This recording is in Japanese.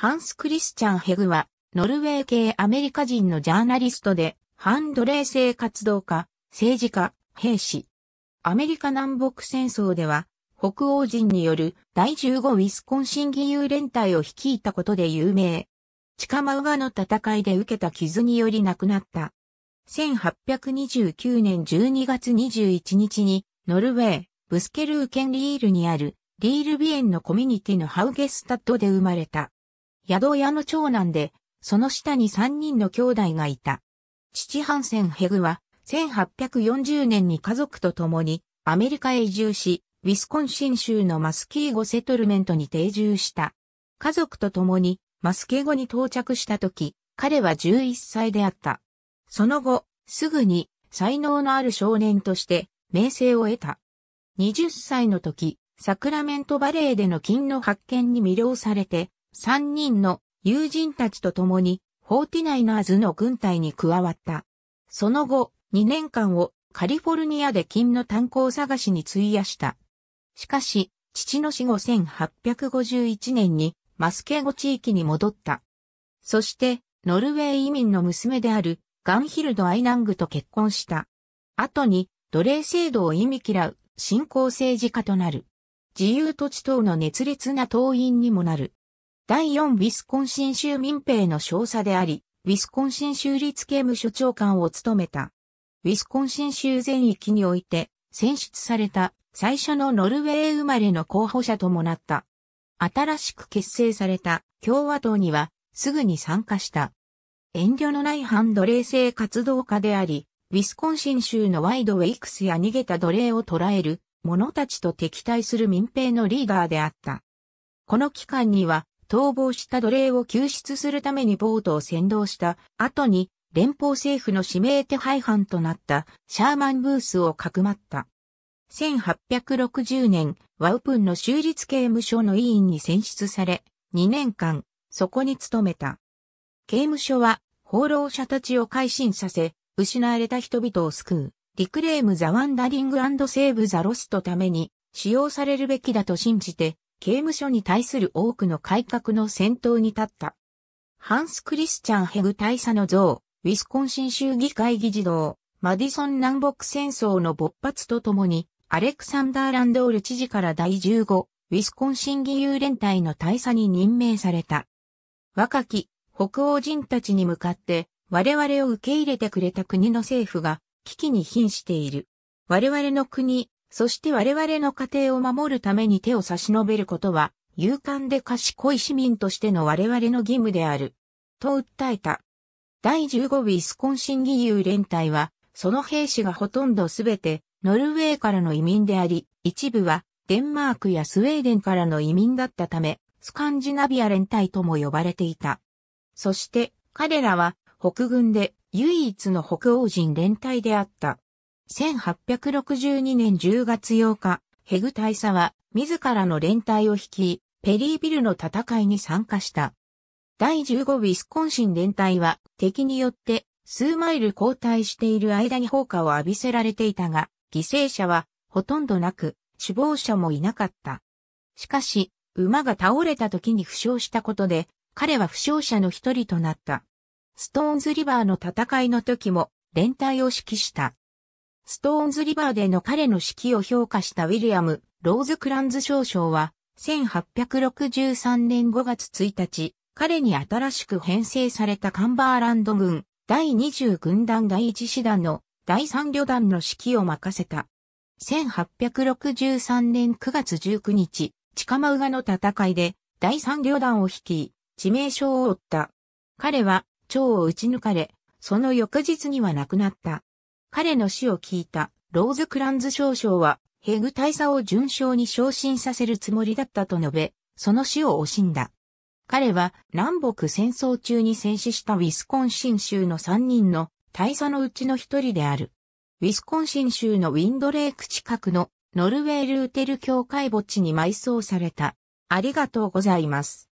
ハンス・クリスチャン・ヘグは、ノルウェー系アメリカ人のジャーナリストで、反奴隷制活動家、政治家、兵士。アメリカ南北戦争では、北欧人による第15ウィスコンシン義勇連隊を率いたことで有名。地下マウガの戦いで受けた傷により亡くなった。1829年12月21日に、ノルウェー、ブスケルーケンリールにある、リールビエンのコミュニティのハウゲスタッドで生まれた。宿屋の長男で、その下に三人の兄弟がいた。父ハンセン・ヘグは、1840年に家族と共にアメリカへ移住し、ウィスコンシン州のマスキーゴセトルメントに定住した。家族と共にマスキーゴに到着した時、彼は11歳であった。その後、すぐに才能のある少年として名声を得た。20歳の時、サクラメントバレーでの金の発見に魅了されて、三人の友人たちと共に、フォーティナイナーズの軍隊に加わった。その後、2年間をカリフォルニアで金の炭鉱探しに費やした。しかし、父の死後1851年にマスケゴ地域に戻った。そして、ノルウェー移民の娘であるガンヒルド・アイナングと結婚した。後に奴隷制度を意味嫌う新興政治家となる。自由土地等の熱烈な党員にもなる。第4ウィスコンシン州民兵の少佐であり、ウィスコンシン州立刑務所長官を務めた。ウィスコンシン州全域において選出された最初のノルウェー生まれの候補者ともなった。新しく結成された共和党にはすぐに参加した。遠慮のない反奴隷制活動家であり、ウィスコンシン州のワイドウェイクスや逃げた奴隷を捕らえる者たちと敵対する民兵のリーダーであった。この期間には逃亡した奴隷を救出するためにボートを先導した後に連邦政府の指名手配犯となったシャーマン・ブースをかくまった。1860年、ワウプンの州立刑務所の委員に選出され、2年間、そこに勤めた。刑務所は、放浪者たちを改心させ、失われた人々を救う、リクレーム・ザ・ワンダリング・セーブ・ザ・ロストために、使用されるべきだと信じて、刑務所に対する多くの改革の先頭に立った。ハンス・クリスチャン・ヘグ大佐の像、ウィスコンシン州議会議事堂、マディソン南北戦争の勃発とともに、アレクサンダー・ランドール知事から第15、ウィスコンシン義勇連隊の大佐に任命された。若き北欧人たちに向かって我々を受け入れてくれた国の政府が危機に瀕している。我々の国、そして我々の家庭を守るために手を差し伸べることは、勇敢で賢い市民としての我々の義務である。と訴えた。第15ウィスコンシン義勇連隊は、その兵士がほとんどすべて、ノルウェーからの移民であり、一部は、デンマークやスウェーデンからの移民だったため、スカンジナビア連隊とも呼ばれていた。そして、彼らは、北軍で唯一の北欧人連隊であった。1862年10月8日、ヘグ大佐は自らの連隊を率い、ペリービルの戦いに参加した。第15ウィスコンシン連隊は敵によって数マイル後退している間に砲火を浴びせられていたが、犠牲者はほとんどなく、死亡者もいなかった。しかし、馬が倒れた時に負傷したことで、彼は負傷者の一人となった。ストーンズリバーの戦いの時も連帯を指揮した。ストーンズリバーでの彼の指揮を評価したウィリアム・ローズ・クランズ少将は、1863年5月1日、彼に新しく編成されたカンバーランド軍、第20軍団第1師団の第3旅団の指揮を任せた。1863年9月19日、チカマウガの戦いで第3旅団を率い、致命傷を負った。彼は、蝶を撃ち抜かれ、その翌日には亡くなった。彼の死を聞いたローズクランズ少将は、ヘグ大佐を順将に昇進させるつもりだったと述べ、その死を惜しんだ。彼は南北戦争中に戦死したウィスコンシン州の3人の大佐のうちの一人である。ウィスコンシン州のウィンドレーク近くのノルウェールーテル教会墓地に埋葬された。ありがとうございます。